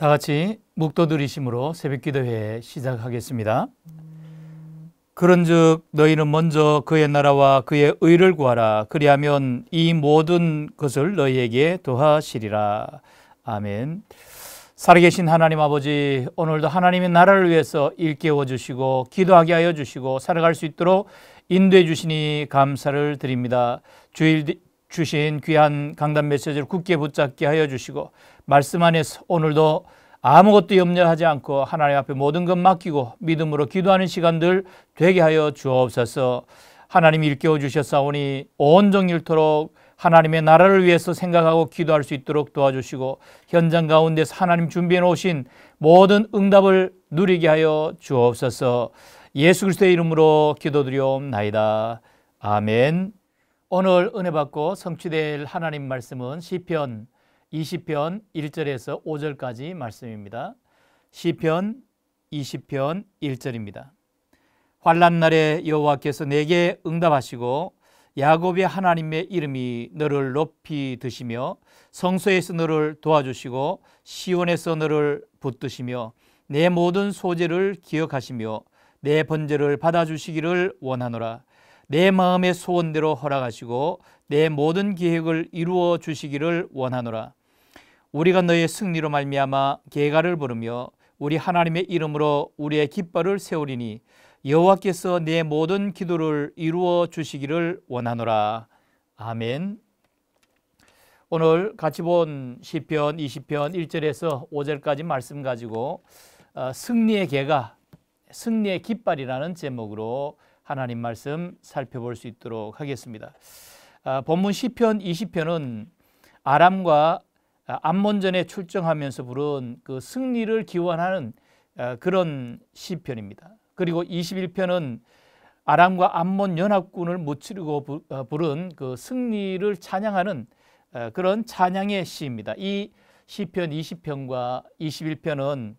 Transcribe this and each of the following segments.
다 같이 묵도 들이심으로 새벽 기도회 시작하겠습니다. 그런즉 너희는 먼저 그의 나라와 그의 의를 구하라 그리하면 이 모든 것을 너희에게 더하시리라. 아멘. 살아계신 하나님 아버지 오늘도 하나님의 나라를 위해서 일깨워 주시고 기도하게 하여 주시고 살아갈 수 있도록 인도해 주시니 감사를 드립니다. 주일 주신 귀한 강단 메시지를 굳게 붙잡게 하여 주시고 말씀 안에서 오늘도 아무것도 염려하지 않고 하나님 앞에 모든 것 맡기고 믿음으로 기도하는 시간들 되게 하여 주옵소서. 하나님 일깨워 주셨사오니 온종일토록 하나님의 나라를 위해서 생각하고 기도할 수 있도록 도와주시고 현장 가운데서 하나님 준비해 놓으신 모든 응답을 누리게 하여 주옵소서. 예수 그리스도의 이름으로 기도드리옵나이다. 아멘. 오늘 은혜 받고 성취될 하나님 말씀은 시편 20편 1절에서 5절까지 말씀입니다. 시편 20편 1절입니다. 환란 날에 여호와께서 내게 응답하시고 야곱의 하나님의 이름이 너를 높이 드시며 성소에서 너를 도와주시고 시온에서 너를 붙드시며 내 모든 소재를 기억하시며 내 번제를 받아주시기를 원하노라 내 마음의 소원대로 허락하시고 내 모든 계획을 이루어 주시기를 원하노라 우리가 너의 승리로 말미암아 계가를 부르며 우리 하나님의 이름으로 우리의 깃발을 세우리니 여호와께서 내 모든 기도를 이루어 주시기를 원하노라. 아멘. 오늘 같이 본 시편 20편 1절에서 5절까지 말씀 가지고 어, 승리의 계가 승리의 깃발이라는 제목으로 하나님 말씀 살펴볼 수 있도록 하겠습니다. 아, 본문 시편 20편은 아람과 아, 암몬전에 출정하면서 부른 그 승리를 기원하는 아, 그런 시편입니다. 그리고 21편은 아람과 암몬 연합군을 무치르고 어, 부른 그 승리를 찬양하는 아, 그런 찬양의 시입니다. 이 시편 20편과 21편은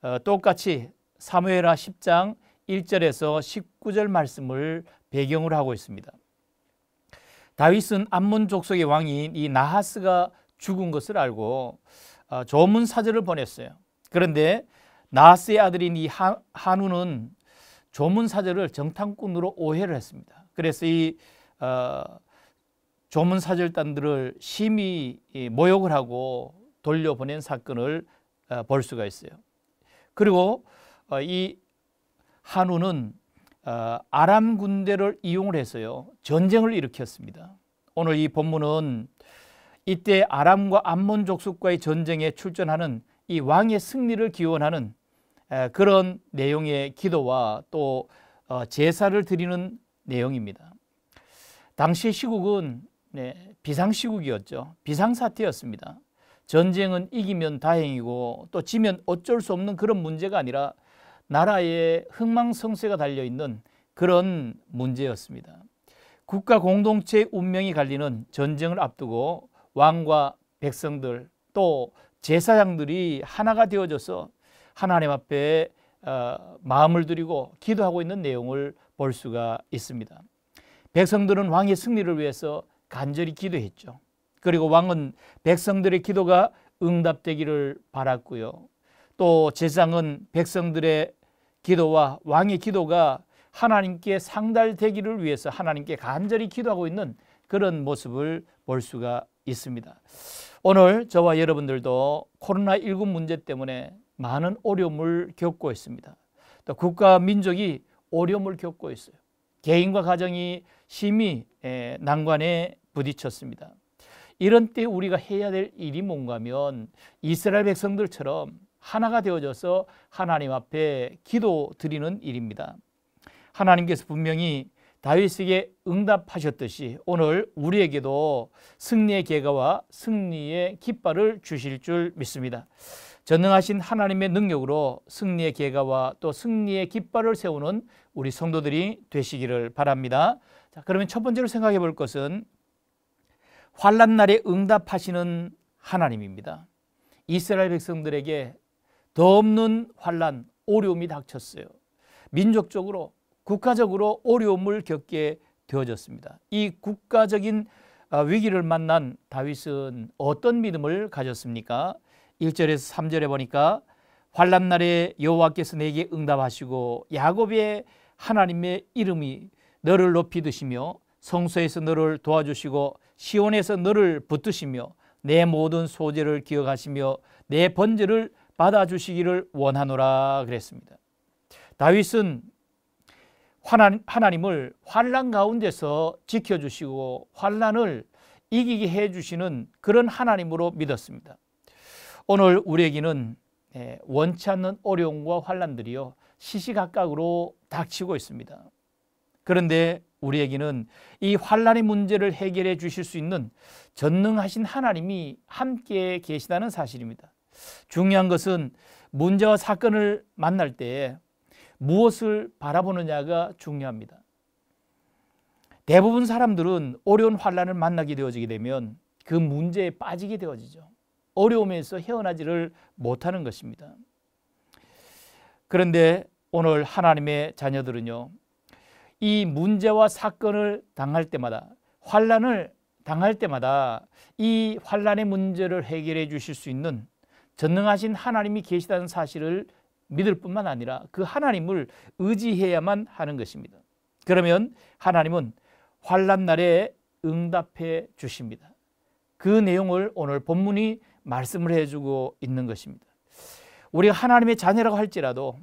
어, 똑같이 사무엘하 10장 1절에서 19절 말씀을 배경으로 하고 있습니다. 다윗은 암몬 족속의 왕인 이 나하스가 죽은 것을 알고 조문 아, 사절을 보냈어요. 그런데 나스의 아들인 이 한우는 조문 사절을 정탐꾼으로 오해를 했습니다. 그래서 이 조문 어, 사절단들을 심히 모욕을 하고 돌려보낸 사건을 어, 볼 수가 있어요. 그리고 어, 이 한우는 아람 군대를 이용을 해서요 전쟁을 일으켰습니다. 오늘 이 본문은 이때 아람과 암몬 족속과의 전쟁에 출전하는 이 왕의 승리를 기원하는 그런 내용의 기도와 또 어, 제사를 드리는 내용입니다. 당시 시국은 네, 비상시국이었죠. 비상사태였습니다. 전쟁은 이기면 다행이고 또 지면 어쩔 수 없는 그런 문제가 아니라 나라의 흥망성쇠가 달려있는 그런 문제였습니다. 국가 공동체의 운명이 갈리는 전쟁을 앞두고 왕과 백성들 또 제사장들이 하나가 되어져서 하나님 앞에 어, 마음을 드리고 기도하고 있는 내용을 볼 수가 있습니다. 백성들은 왕의 승리를 위해서 간절히 기도했죠. 그리고 왕은 백성들의 기도가 응답되기를 바랐고요. 또 제상은 백성들의 기도와 왕의 기도가 하나님께 상달되기를 위해서 하나님께 간절히 기도하고 있는 그런 모습을 볼 수가 있습니다. 오늘 저와 여러분들도 코로나19 문제 때문에 많은 어려움을 겪고 있습니다. 또 국가 민족이 어려움을 겪고 있어요. 개인과 가정이 심히 난관에 부딪혔습니다. 이런 때 우리가 해야 될 일이 뭔가 면 이스라엘 백성들처럼 하나가 되어져서 하나님 앞에 기도 드리는 일입니다. 하나님께서 분명히 다윗에게 응답하셨듯이 오늘 우리에게도 승리의 계가와 승리의 깃발을 주실 줄 믿습니다. 전능하신 하나님의 능력으로 승리의 개가와 또 승리의 깃발을 세우는 우리 성도들이 되시기를 바랍니다. 자, 그러면 첫 번째로 생각해 볼 것은 환란 날에 응답하시는 하나님입니다. 이스라엘 백성들에게 더 없는 환란, 어려움이 닥쳤어요. 민족적으로 국가적으로 어려움을 겪게 되어졌습니다. 이 국가적인 아, 위기를 만난 다윗은 어떤 믿음을 가졌습니까? 1절에서 3절에 보니까 환란 날에 여호와께서 내게 응답하시고 야곱의 하나님의 이름이 너를 높이 드시며 성소에서 너를 도와주시고 시온에서 너를 붙드시며 내 모든 소재를 기억하시며 내 번제를 받아주시기를 원하노라 그랬습니다. 다윗은 하나님, 을 환란 가운데서 지켜주시고 환란을 이기게 해주시는 그런 하나님으로 믿었습니다. 오늘 우리에게는 예, 원치 않는 어려움과 환란들이요 시시각각으로 닥치고 있습니다. 그런데 우리에게는 이 환란의 문제를 해결해 주실 수 있는 전능하신 하나님이 함께 계시다는 사실입니다. 중요한 것은 문제와 사건을 만날 때에 무엇을 바라보느냐가 중요합니다. 대부분 사람들은 어려운 환란을 만나게 되어지게 되면 그 문제에 빠지게 되어지죠. 어려움에서 헤어나지를 못하는 것입니다. 그런데 오늘 하나님의 자녀들은요. 이 문제와 사건을 당할 때마다 환란을 당할 때마다 이 환란의 문제를 해결해 주실 수 있는 전능하신 하나님이 계시다는 사실을 믿을 뿐만 아니라 그 하나님을 의지해야만 하는 것입니다. 그러면 하나님은 환란 날에 응답해 주십니다. 그 내용을 오늘 본문이 말씀을 해주고 있는 것입니다. 우리가 하나님의 자녀라고 할지라도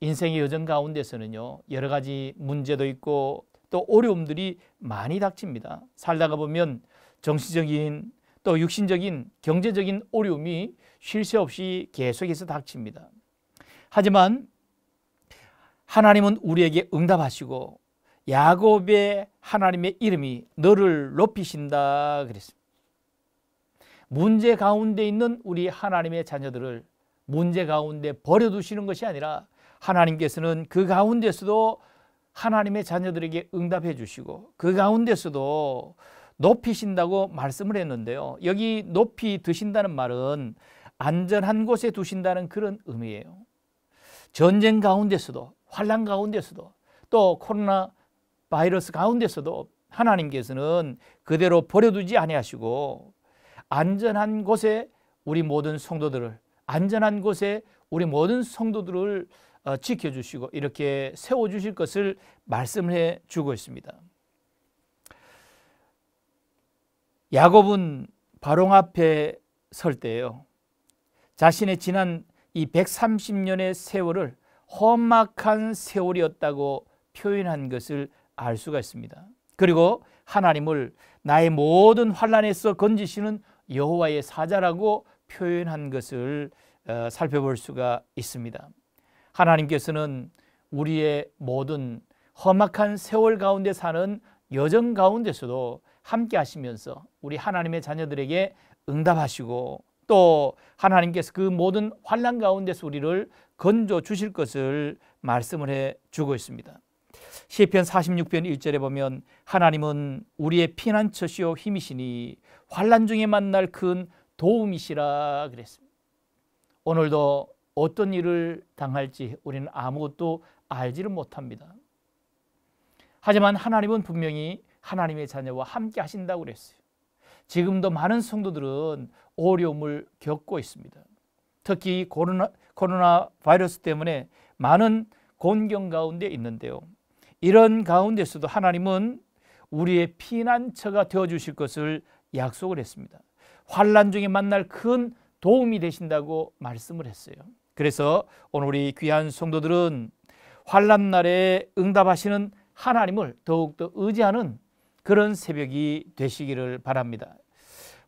인생의 여정 가운데서는요 여러 가지 문제도 있고 또 어려움들이 많이 닥칩니다. 살다가 보면 정신적인 또 육신적인 경제적인 어려움이 쉴 새 없이 계속해서 닥칩니다. 하지만 하나님은 우리에게 응답하시고 야곱의 하나님의 이름이 너를 높이신다 그랬습니다. 문제 가운데 있는 우리 하나님의 자녀들을 문제 가운데 버려두시는 것이 아니라 하나님께서는 그 가운데서도 하나님의 자녀들에게 응답해 주시고 그 가운데서도 높이신다고 말씀을 했는데요. 여기 높이 드신다는 말은 안전한 곳에 두신다는 그런 의미예요. 전쟁 가운데서도 환란 가운데서도 또 코로나 바이러스 가운데서도 하나님께서는 그대로 버려두지 아니하시고 안전한 곳에 우리 모든 성도들을 안전한 곳에 우리 모든 성도들을 어, 지켜주시고 이렇게 세워주실 것을 말씀해 주고 있습니다. 야곱은 바롱 앞에 설 때요. 자신의 지난 이 130년의 세월을 험악한 세월이었다고 표현한 것을 알 수가 있습니다. 그리고 하나님을 나의 모든 환란에서 건지시는 여호와의 사자라고 표현한 것을 어, 살펴볼 수가 있습니다. 하나님께서는 우리의 모든 험악한 세월 가운데 사는 여정 가운데서도 함께 하시면서 우리 하나님의 자녀들에게 응답하시고 또 하나님께서 그 모든 환란 가운데서 우리를 건져 주실 것을 말씀을 해 주고 있습니다. 시편 46편 1절에 보면 하나님은 우리의 피난처시요 힘이시니 환란 중에 만날 큰 도움이시라 그랬습니다. 오늘도 어떤 일을 당할지 우리는 아무것도 알지를 못합니다. 하지만 하나님은 분명히 하나님의 자녀와 함께 하신다고 그랬어요. 지금도 많은 성도들은 어려움을 겪고 있습니다. 특히 코로나, 코로나 바이러스 때문에 많은 곤경 가운데 있는데요. 이런 가운데서도 하나님은 우리의 피난처가 되어 주실 것을 약속을 했습니다. 환란 중에 만날 큰 도움이 되신다고 말씀을 했어요. 그래서 오늘 우리 귀한 성도들은 환란 날에 응답하시는 하나님을 더욱더 의지하는 그런 새벽이 되시기를 바랍니다.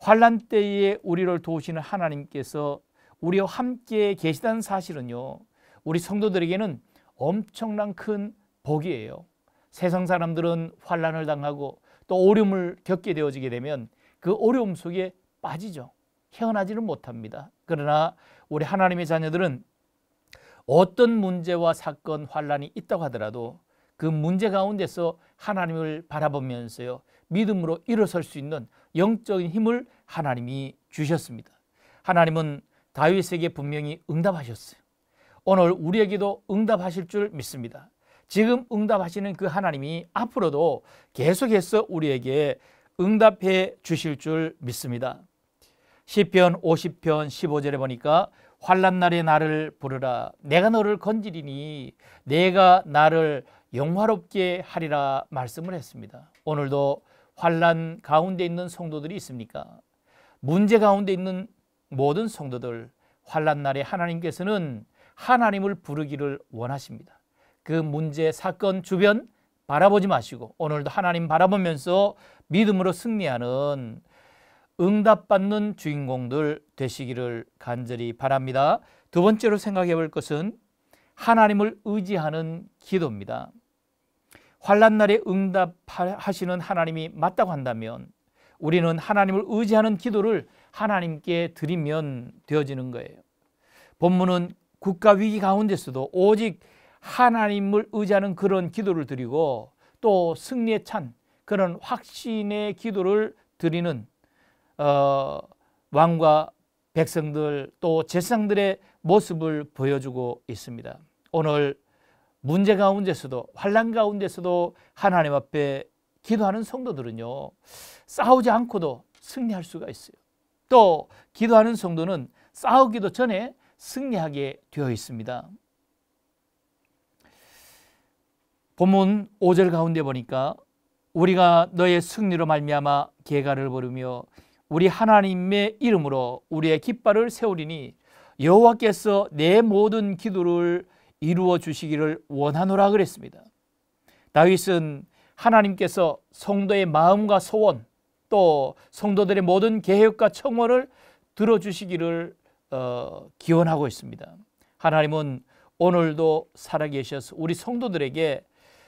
환란 때에 우리를 도우시는 하나님께서 우리와 함께 계시다는 사실은요. 우리 성도들에게는 엄청난 큰 복이에요. 세상 사람들은 환란을 당하고 또 어려움을 겪게 되어지게 되면 그 어려움 속에 빠지죠. 헤어나지는 못합니다. 그러나 우리 하나님의 자녀들은 어떤 문제와 사건, 환란이 있다고 하더라도 그 문제 가운데서 하나님을 바라보면서요. 믿음으로 일어설 수 있는 영적인 힘을 하나님이 주셨습니다. 하나님은 다윗에게 분명히 응답하셨어요. 오늘 우리에게도 응답하실 줄 믿습니다. 지금 응답하시는 그 하나님이 앞으로도 계속해서 우리에게 응답해 주실 줄 믿습니다. 시편 50편 15절에 보니까 환란 날에 나를 부르라 내가 너를 건지리니 내가 나를 영화롭게 하리라 말씀을 했습니다. 오늘도 환란 가운데 있는 성도들이 있습니까? 문제 가운데 있는 모든 성도들 환란 날에 하나님께서는 하나님을 부르기를 원하십니다. 그 문제 사건 주변 바라보지 마시고 오늘도 하나님 바라보면서 믿음으로 승리하는 응답받는 주인공들 되시기를 간절히 바랍니다. 두 번째로 생각해 볼 것은 하나님을 의지하는 기도입니다. 환란 날에 응답하시는 하나님이 맞다고 한다면 우리는 하나님을 의지하는 기도를 하나님께 드리면 되어지는 거예요. 본문은 국가 위기 가운데서도 오직 하나님을 의지하는 그런 기도를 드리고 또 승리에 찬 그런 확신의 기도를 드리는 어, 왕과 백성들 또제사들의 모습을 보여주고 있습니다. 오늘 문제 가운데서도 환란 가운데서도 하나님 앞에 기도하는 성도들은요 싸우지 않고도 승리할 수가 있어요. 또 기도하는 성도는 싸우기도 전에 승리하게 되어 있습니다. 본문 5절 가운데 보니까 우리가 너의 승리로 말미암아 계가를 부르며 우리 하나님의 이름으로 우리의 깃발을 세우리니 여호와께서 내 모든 기도를 이루어 주시기를 원하노라 그랬습니다. 다윗은 하나님께서 성도의 마음과 소원 또 성도들의 모든 계획과 청원을 들어주시기를 어, 기원하고 있습니다. 하나님은 오늘도 살아계셔서 우리 성도들에게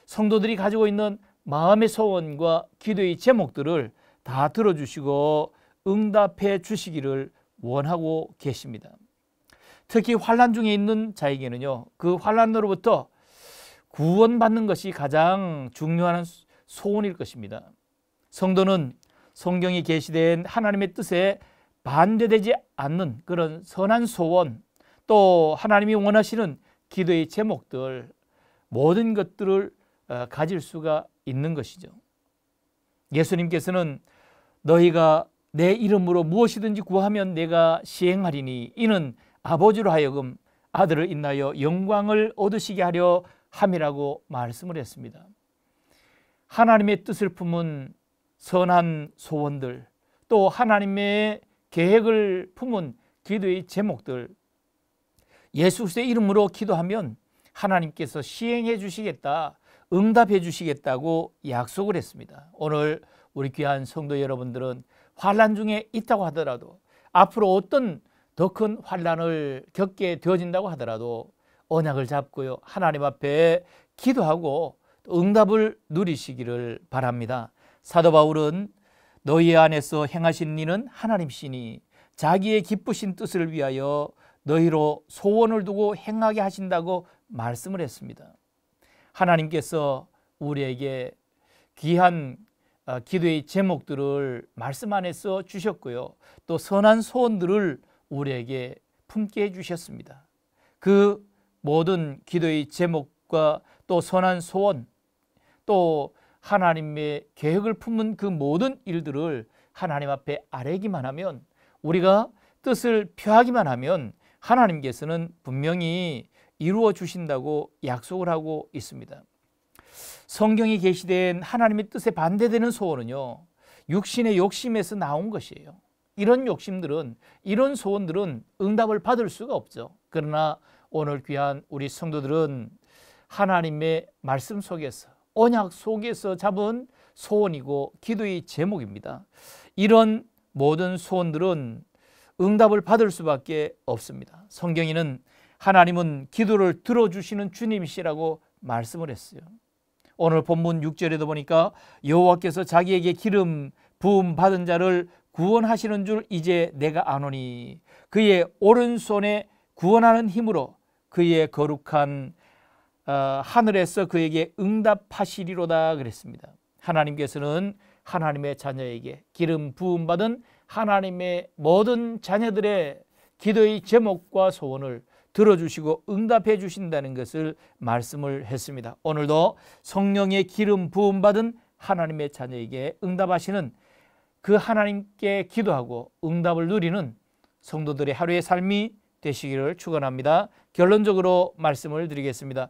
성도들이 가지고 있는 마음의 소원과 기도의 제목들을 다 들어주시고 응답해 주시기를 원하고 계십니다. 특히 환란 중에 있는 자에게는요. 그 환란으로부터 구원받는 것이 가장 중요한 소원일 것입니다. 성도는 성경이 계시된 하나님의 뜻에 반대되지 않는 그런 선한 소원 또 하나님이 원하시는 기도의 제목들 모든 것들을 어, 가질 수가 있는 것이죠. 예수님께서는 너희가 내 이름으로 무엇이든지 구하면 내가 시행하리니 이는 아버지로 하여금 아들을 인하여 영광을 얻으시게 하려 함이라고 말씀을 했습니다. 하나님의 뜻을 품은 선한 소원들 또 하나님의 계획을 품은 기도의 제목들 예수 의 이름으로 기도하면 하나님께서 시행해 주시겠다 응답해 주시겠다고 약속을 했습니다. 오늘 우리 귀한 성도 여러분들은 환란 중에 있다고 하더라도 앞으로 어떤 더큰 환란을 겪게 되어진다고 하더라도 언약을 잡고요. 하나님 앞에 기도하고 응답을 누리시기를 바랍니다. 사도 바울은 너희 안에서 행하신 이는 하나님시니 자기의 기쁘신 뜻을 위하여 너희로 소원을 두고 행하게 하신다고 말씀을 했습니다. 하나님께서 우리에게 귀한 어, 기도의 제목들을 말씀 안에서 주셨고요. 또 선한 소원들을 우리에게 품게 해주셨습니다. 그 모든 기도의 제목과 또 선한 소원 또 하나님의 계획을 품은 그 모든 일들을 하나님 앞에 아뢰기만 하면 우리가 뜻을 표하기만 하면 하나님께서는 분명히 이루어 주신다고 약속을 하고 있습니다. 성경이 계시된 하나님의 뜻에 반대되는 소원은요. 육신의 욕심에서 나온 것이에요. 이런 욕심들은 이런 소원들은 응답을 받을 수가 없죠. 그러나 오늘 귀한 우리 성도들은 하나님의 말씀 속에서 언약 속에서 잡은 소원이고 기도의 제목입니다. 이런 모든 소원들은 응답을 받을 수밖에 없습니다. 성경에는 하나님은 기도를 들어주시는 주님이시라고 말씀을 했어요. 오늘 본문 6절에도 보니까 여호와께서 자기에게 기름 부음 받은 자를 구원하시는 줄 이제 내가 아노니 그의 오른손에 구원하는 힘으로 그의 거룩한 어, 하늘에서 그에게 응답하시리로다 그랬습니다. 하나님께서는 하나님의 자녀에게 기름 부음 받은 하나님의 모든 자녀들의 기도의 제목과 소원을 들어주시고 응답해 주신다는 것을 말씀을 했습니다. 오늘도 성령의 기름 부음 받은 하나님의 자녀에게 응답하시는 그 하나님께 기도하고 응답을 누리는 성도들의 하루의 삶이 되시기를 축원합니다. 결론적으로 말씀을 드리겠습니다.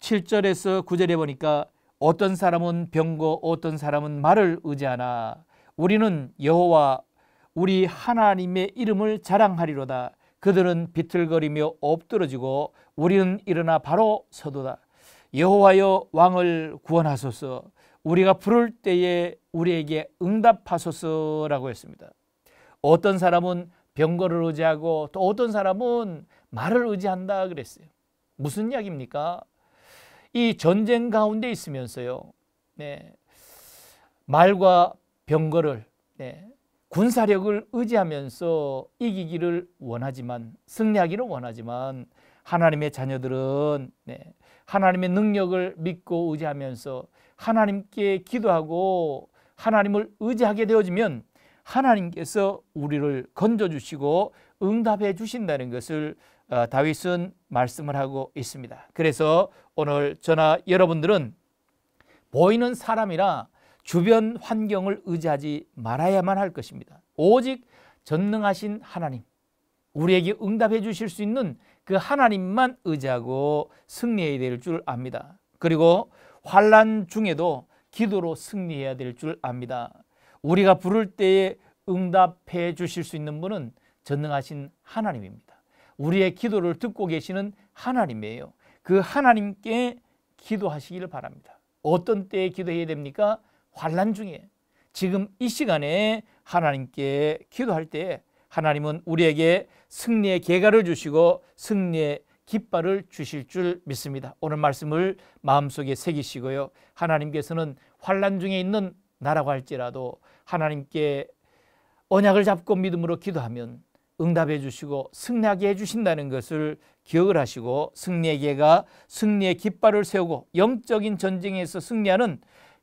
7절에서 9절에 보니까 어떤 사람은 병고 어떤 사람은 말을 의지하나 우리는 여호와 우리 하나님의 이름을 자랑하리로다. 그들은 비틀거리며 엎드러지고 우리는 일어나 바로 서도다. 여호와여 왕을 구원하소서. 우리가 부를 때에 우리에게 응답하소서라고 했습니다. 어떤 사람은 병거를 의지하고 또 어떤 사람은 말을 의지한다 그랬어요. 무슨 이야기입니까? 이 전쟁 가운데 있으면서요. 네. 말과 병거를 네. 군사력을 의지하면서 이기기를 원하지만 승리하기를 원하지만 하나님의 자녀들은 네. 하나님의 능력을 믿고 의지하면서 하나님께 기도하고 하나님을 의지하게 되어지면 하나님께서 우리를 건져주시고 응답해 주신다는 것을 어, 다윗은 말씀을 하고 있습니다. 그래서 오늘 저나 여러분들은 보이는 사람이라 주변 환경을 의지하지 말아야만 할 것입니다. 오직 전능하신 하나님, 우리에게 응답해 주실 수 있는 그 하나님만 의지하고 승리해야 될 줄 압니다. 그리고 환란 중에도 기도로 승리해야 될 줄 압니다. 우리가 부를 때에 응답해 주실 수 있는 분은 전능하신 하나님입니다. 우리의 기도를 듣고 계시는 하나님이에요. 그 하나님께 기도하시기를 바랍니다. 어떤 때에 기도해야 됩니까? 환란 중에 지금 이 시간에 하나님께 기도할 때 하나님은 우리에게 승리의 계가를 주시고 승리의 깃발을 주실 줄 믿습니다. 오늘 말씀을 마음속에 새기시고요. 하나님께서는 환란 중에 있는 나라고 할지라도 하나님께 언약을 잡고 믿음으로 기도하면 응답해 주시고 승리하게 해 주신다는 것을 기억을 하시고 승리에게가 승리의 깃발을 세우고 영적인 전쟁에서 승리하는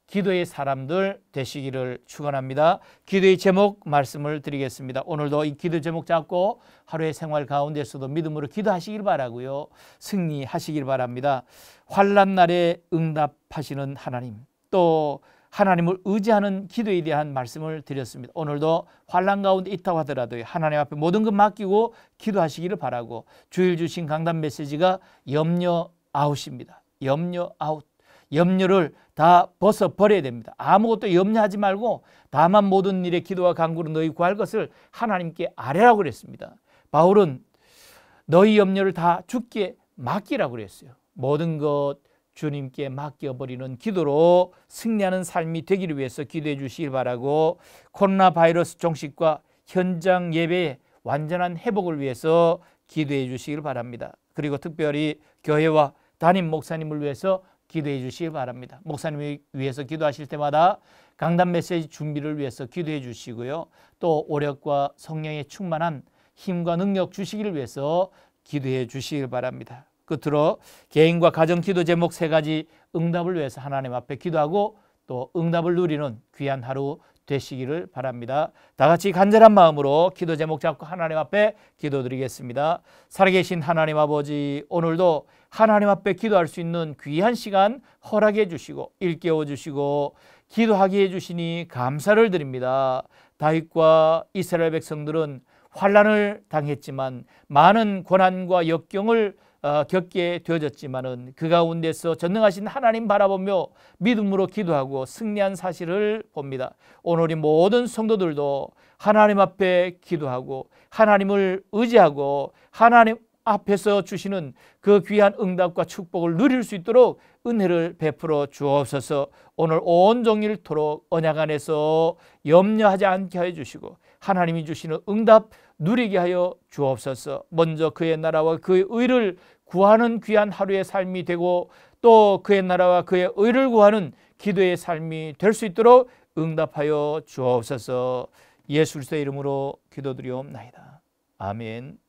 기도의 사람들 되시기를 축원합니다. 기도의 제목 말씀을 드리겠습니다. 오늘도 이 기도 제목 잡고 하루의 생활 가운데서도 믿음으로 기도하시길 바라고요. 승리하시길 바랍니다. 환란 날에 응답하시는 하나님 또 하나님을 의지하는 기도에 대한 말씀을 드렸습니다. 오늘도 환란 가운데 있다고 하더라도 하나님 앞에 모든 것 맡기고 기도하시기를 바라고 주일 주신 강단 메시지가 염려 아웃입니다. 염려 아웃. 염려를 다 벗어버려야 됩니다. 아무것도 염려하지 말고 다만 모든 일에 기도와 간구로 너희 구할 것을 하나님께 아뢰라고 그랬습니다. 바울은 너희 염려를 다 주께 맡기라고 그랬어요. 모든 것 주님께 맡겨버리는 기도로 승리하는 삶이 되기를 위해서 기도해 주시길 바라고 코로나 바이러스 종식과 현장 예배의 완전한 회복을 위해서 기도해 주시길 바랍니다. 그리고 특별히 교회와 담임 목사님을 위해서 기도해 주시기 바랍니다. 목사님을 위해서 기도하실 때마다 강단 메시지 준비를 위해서 기도해 주시고요. 또 오력과 성령의 충만한 힘과 능력 주시기를 위해서 기도해 주시길 바랍니다. 끝으로 개인과 가정 기도 제목 세 가지 응답을 위해서 하나님 앞에 기도하고 또 응답을 누리는 귀한 하루 되시기를 바랍니다. 다 같이 간절한 마음으로 기도 제목 잡고 하나님 앞에 기도드리겠습니다. 살아계신 하나님 아버지, 오늘도 하나님 앞에 기도할 수 있는 귀한 시간 허락해 주시고 일깨워 주시고 기도하게 해 주시니 감사를 드립니다. 다윗과 이스라엘 백성들은 환란을 당했지만 많은 고난과 역경을 어, 겪게 되어졌지만은 그 가운데서 전능하신 하나님 바라보며 믿음으로 기도하고 승리한 사실을 봅니다. 오늘 이 모든 성도들도 하나님 앞에 기도하고 하나님을 의지하고 하나님 앞에서 주시는 그 귀한 응답과 축복을 누릴 수 있도록 은혜를 베풀어 주옵소서 오늘 온 종일토록 언약 안에서 염려하지 않게 해주시고 하나님이 주시는 응답 누리게 하여 주옵소서. 먼저 그의 나라와 그의 의를 구하는 귀한 하루의 삶이 되고 또 그의 나라와 그의 의를 구하는 기도의 삶이 될 수 있도록 응답하여 주옵소서. 예수 그리스도의 이름으로 기도드리옵나이다. 아멘.